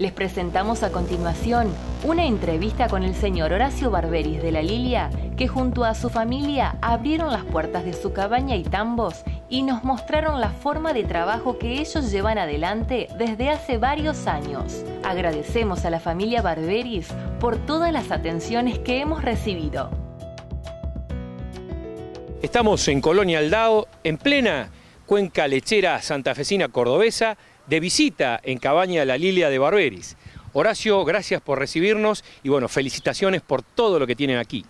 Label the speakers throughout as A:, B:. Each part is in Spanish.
A: Les presentamos a continuación una entrevista con el señor Horacio Barberis de la Lilia, que junto a su familia abrieron las puertas de su cabaña y tambos y nos mostraron la forma de trabajo que ellos llevan adelante desde hace varios años. Agradecemos a la familia Barberis por todas las atenciones que hemos recibido.
B: Estamos en Colonia Aldao, en plena cuenca lechera santafesina cordobesa, de visita en Cabaña La Lilia de Barberis. Horacio, gracias por recibirnos y bueno, felicitaciones por todo lo que tienen aquí.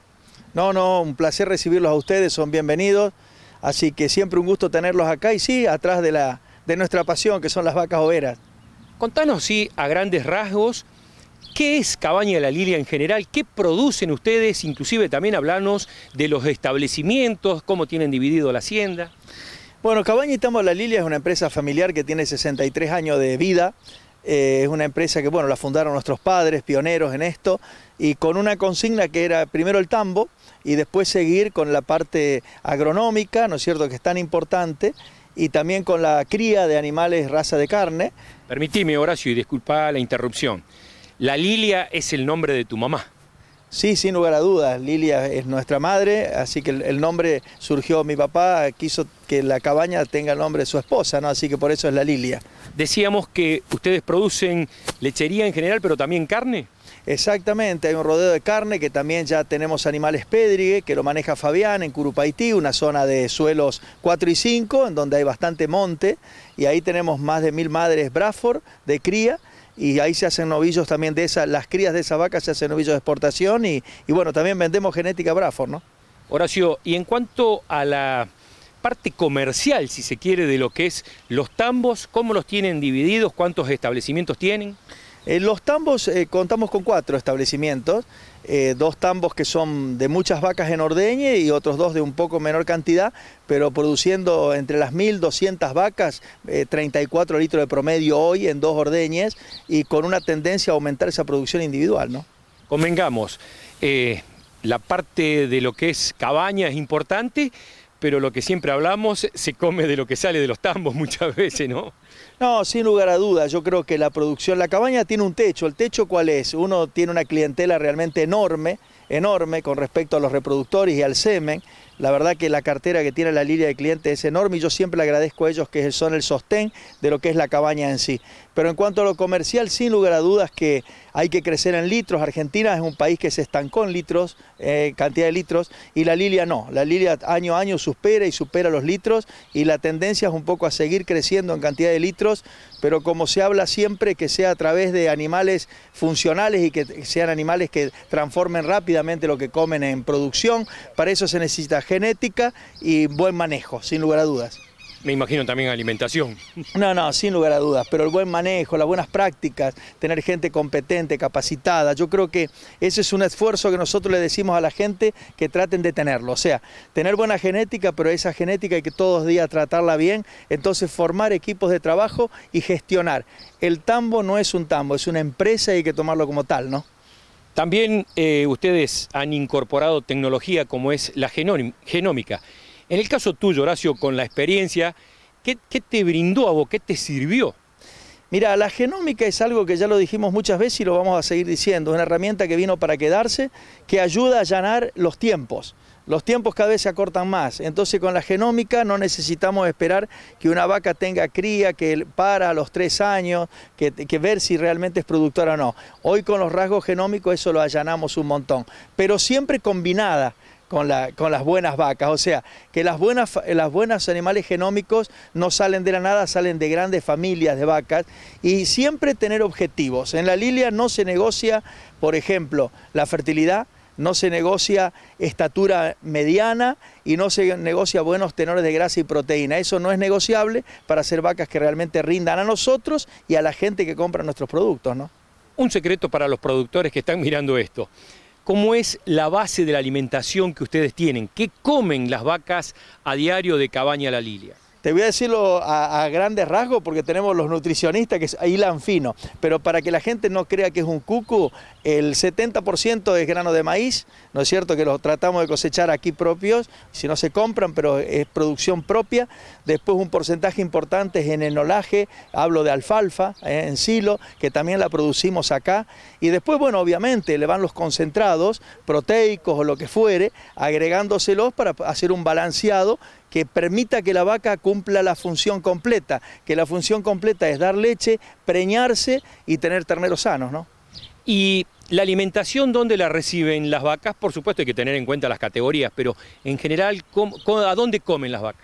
A: No, no, un placer recibirlos a ustedes, son bienvenidos. Así que siempre un gusto tenerlos acá y sí, atrás de, la, de nuestra pasión, que son las vacas oberas.
B: Contanos, sí, a grandes rasgos, ¿qué es Cabaña la Lilia en general? ¿Qué producen ustedes? Inclusive también hablarnos de los establecimientos, cómo tienen dividido la hacienda.
A: Bueno, Cabaña y La Lilia es una empresa familiar que tiene 63 años de vida. Eh, es una empresa que, bueno, la fundaron nuestros padres, pioneros en esto, y con una consigna que era primero el tambo y después seguir con la parte agronómica, ¿no es cierto?, que es tan importante, y también con la cría de animales raza de carne.
B: Permitime, Horacio, y disculpa la interrupción. La Lilia es el nombre de tu mamá. Sí, sin lugar a dudas,
A: Lilia es nuestra madre, así que el, nombre surgió, mi papá quiso que la cabaña tenga el nombre de su esposa, ¿no? así que por eso es la Lilia.
B: Decíamos que ustedes producen lechería en general, pero también carne. Exactamente, hay un rodeo de carne que también ya tenemos
A: animales pedrigue que lo maneja Fabián en Curupaití, una zona de suelos 4 y 5, en donde hay bastante monte, y ahí tenemos más de mil madres Braford de cría, y ahí se hacen novillos también de esa, las crías de esa vaca se hacen novillos de exportación y, y bueno, también vendemos genética Braford, ¿no?
B: Horacio, y en cuanto a la parte comercial, si se quiere, de lo que es los tambos, ¿cómo los tienen divididos? ¿Cuántos establecimientos tienen?
A: En eh, los tambos eh, contamos con cuatro establecimientos, eh, dos tambos que son de muchas vacas en ordeñe y otros dos de un poco menor cantidad, pero produciendo entre las 1.200 vacas, 34 litros de promedio hoy en dos ordeñes y con una tendencia a aumentar esa producción individual. ¿no?
B: Convengamos, la parte de lo que es cabaña es importante, pero lo que siempre hablamos se come de lo que sale de los tambos muchas veces, ¿no?
A: No, sin lugar a dudas, yo creo que la producción, la cabaña tiene un techo, ¿el techo cuál es? Uno tiene una clientela realmente enorme, enorme con respecto a los reproductores y al semen, la verdad que la cartera que tiene la Lilia de clientes es enorme y yo siempre agradezco a ellos que son el sostén de lo que es la cabaña en sí. Pero en cuanto a lo comercial, sin lugar a dudas que hay que crecer en litros. Argentina es un país que se estancó en litros, eh, cantidad de litros, y la Lilia no. La Lilia año a año supera y supera los litros y la tendencia es un poco a seguir creciendo en cantidad de litros, pero como se habla siempre, que sea a través de animales funcionales y que sean animales que transformen rápidamente lo que comen en producción. Para eso se necesita genética y buen manejo, sin lugar a dudas.
B: Me imagino también alimentación.
A: No, no, sin lugar a dudas, pero el buen manejo, las buenas prácticas, tener gente competente, capacitada, yo creo que ese es un esfuerzo que nosotros le decimos a la gente que traten de tenerlo, o sea, tener buena genética, pero esa genética hay que todos los días tratarla bien, entonces formar equipos de trabajo y gestionar. El tambo no es un tambo, es una empresa y hay que tomarlo como tal, ¿no?
B: También eh, ustedes han incorporado tecnología como es la genómica. En el caso tuyo, Horacio, con la experiencia, ¿qué, qué te brindó a vos? ¿Qué te sirvió? Mira, la genómica es algo que ya
A: lo dijimos muchas veces y lo vamos a seguir diciendo, es una herramienta que vino para quedarse, que ayuda a allanar los tiempos. Los tiempos cada vez se acortan más, entonces con la genómica no necesitamos esperar que una vaca tenga cría, que para a los tres años, que, ver si realmente es productora o no. Hoy con los rasgos genómicos eso lo allanamos un montón, pero siempre combinada. Con, las buenas vacas. O sea, que las buenas, las buenas animales genómicos no salen de la nada, salen de grandes familias de vacas y siempre tener objetivos. En la lilia no se negocia, por ejemplo, la fertilidad, no se negocia estatura mediana y no se negocia buenos tenores de grasa y proteína. Eso no es negociable para hacer vacas que realmente rindan a nosotros y a la gente que compra nuestros productos.
B: ¿no? Un secreto para los productores que están mirando esto. ¿Cómo es la base de la alimentación que ustedes tienen? ¿Qué comen las vacas a diario de Cabaña La Lilia?
A: Te voy a decirlo a, grandes rasgos porque tenemos los nutricionistas que hilan fino, pero para que la gente no crea que es un cucu, el 70% es grano de maíz, ¿no es cierto? Que lo tratamos de cosechar aquí propios, si no se compran, pero es producción propia. Después un porcentaje importante es en el olaje, hablo de alfalfa eh, en silo, que también la producimos acá. Y después, bueno, obviamente le van los concentrados, proteicos o lo que fuere, agregándoselos para hacer un balanceado que permita que la vaca cumpla la función completa, que la función completa es dar leche, preñarse y tener terneros sanos, ¿no?
B: Y la alimentación, ¿dónde la reciben las vacas? Por supuesto hay que tener en cuenta las categorías, pero en general, a dónde comen las vacas?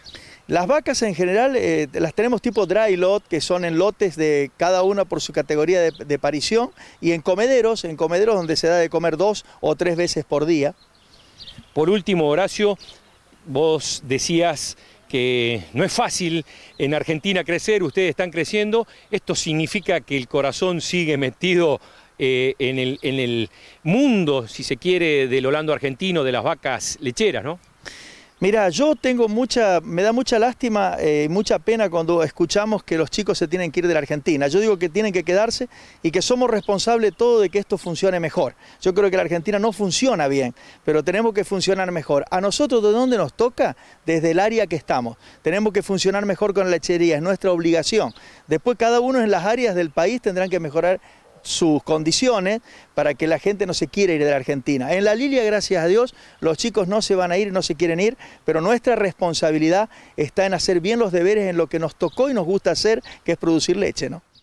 B: Las vacas en
A: general eh, las tenemos tipo dry lot, que son en lotes de cada una por su categoría de, de parición, y en comederos, en comederos donde se da de comer dos o tres veces por día.
B: Por último, Horacio, vos decías que no es fácil en Argentina crecer, ustedes están creciendo, esto significa que el corazón sigue metido eh, en, el, en el mundo, si se quiere, del holando argentino, de las vacas lecheras, ¿no?
A: Mira, yo tengo mucha, me da mucha lástima eh, y mucha pena cuando escuchamos que los chicos se tienen que ir de la Argentina. Yo digo que tienen que quedarse y que somos responsables todo de que esto funcione mejor. Yo creo que la Argentina no funciona bien, pero tenemos que funcionar mejor. A nosotros, ¿de dónde nos toca? Desde el área que estamos. Tenemos que funcionar mejor con la lechería, es nuestra obligación. Después cada uno en las áreas del país tendrán que mejorar sus condiciones para que la gente no se quiera ir de la Argentina. En la Lilia, gracias a Dios, los chicos no se van a ir, no se quieren ir, pero nuestra responsabilidad está en hacer bien los deberes en lo que nos tocó y nos gusta hacer, que es producir leche. ¿no?